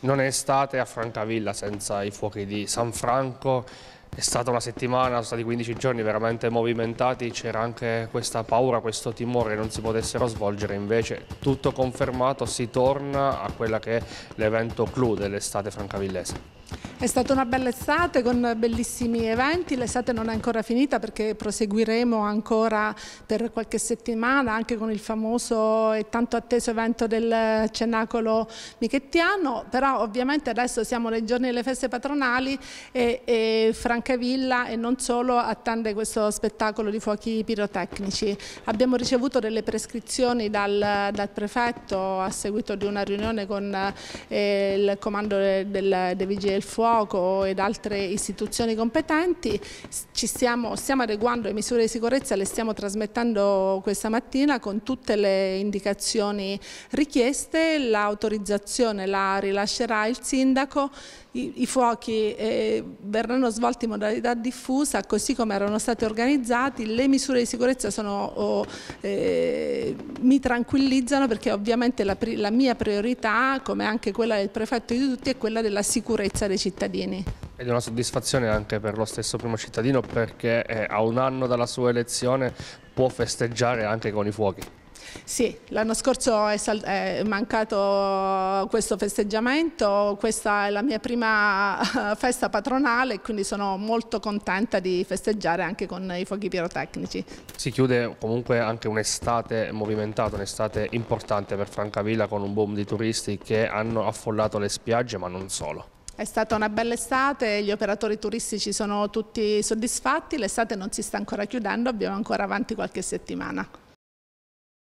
non è estate a Francavilla senza i fuochi di San Franco, è stata una settimana, sono stati 15 giorni veramente movimentati, c'era anche questa paura, questo timore che non si potessero svolgere, invece tutto confermato, si torna a quella che è l'evento clou dell'estate francavillese. È stata una bella estate con bellissimi eventi, l'estate non è ancora finita perché proseguiremo ancora per qualche settimana anche con il famoso e tanto atteso evento del Cenacolo Michettiano, però ovviamente adesso siamo nei giorni delle feste patronali e, e Francavilla e non solo attende questo spettacolo di fuochi pirotecnici. Abbiamo ricevuto delle prescrizioni dal, dal prefetto a seguito di una riunione con eh, il comando del, del, dei Vigili del Fuoco Fuoco ed altre istituzioni competenti, stiamo, stiamo, adeguando le misure di sicurezza, le stiamo trasmettendo questa mattina con tutte le indicazioni richieste, l'autorizzazione la rilascerà il sindaco, i, i fuochi eh, verranno svolti in modalità diffusa così come erano stati organizzati, le misure di sicurezza sono, oh, eh, mi tranquillizzano perché ovviamente la, la mia priorità come anche quella del prefetto di tutti è quella della sicurezza dei cittadini cittadini. Ed è una soddisfazione anche per lo stesso primo cittadino perché eh, a un anno dalla sua elezione può festeggiare anche con i fuochi. Sì, l'anno scorso è, è, mancato questo festeggiamento, questa è la mia prima eh, festa patronale quindi sono molto contenta di festeggiare anche con i fuochi pirotecnici. Si chiude comunque anche un'estate movimentata, un'estate importante per Francavilla con un boom di turisti che hanno affollato le spiagge ma non solo. È stata una bella estate, gli operatori turistici sono tutti soddisfatti, l'estate non si sta ancora chiudendo, abbiamo ancora avanti qualche settimana.